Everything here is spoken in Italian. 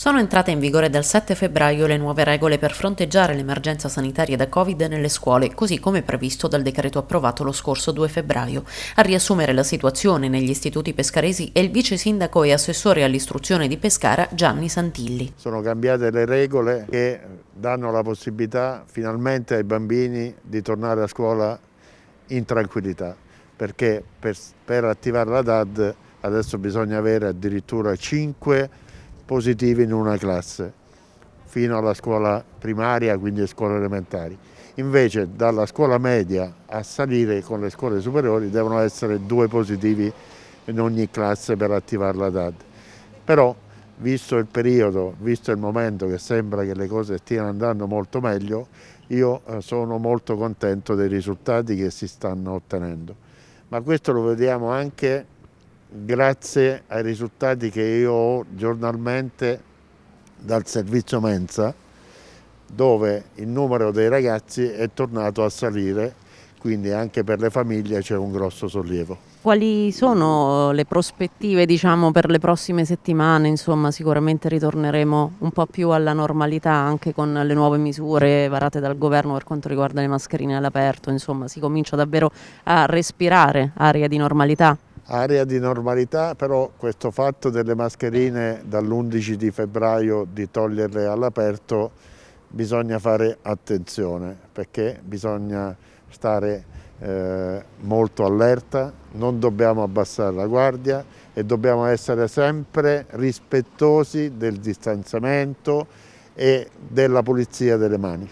Sono entrate in vigore dal 7 febbraio le nuove regole per fronteggiare l'emergenza sanitaria da Covid nelle scuole, così come previsto dal decreto approvato lo scorso 2 febbraio. A riassumere la situazione negli istituti pescaresi è il vice sindaco e assessore all'istruzione di Pescara Gianni Santilli. Sono cambiate le regole che danno la possibilità finalmente ai bambini di tornare a scuola in tranquillità, perché per, per attivare la DAD adesso bisogna avere addirittura 5 positive in una classe fino alla scuola primaria, quindi scuole elementari. Invece dalla scuola media a salire con le scuole superiori devono essere due positivi in ogni classe per attivare la DAD. Però visto il periodo, visto il momento che sembra che le cose stiano andando molto meglio, io eh, sono molto contento dei risultati che si stanno ottenendo. Ma questo lo vediamo anche grazie ai risultati che io ho giornalmente dal servizio mensa dove il numero dei ragazzi è tornato a salire quindi anche per le famiglie c'è un grosso sollievo. Quali sono le prospettive diciamo, per le prossime settimane? Insomma, sicuramente ritorneremo un po' più alla normalità anche con le nuove misure varate dal governo per quanto riguarda le mascherine all'aperto, insomma si comincia davvero a respirare aria di normalità? Area di normalità, però questo fatto delle mascherine dall'11 di febbraio di toglierle all'aperto bisogna fare attenzione perché bisogna stare eh, molto allerta, non dobbiamo abbassare la guardia e dobbiamo essere sempre rispettosi del distanziamento e della pulizia delle mani.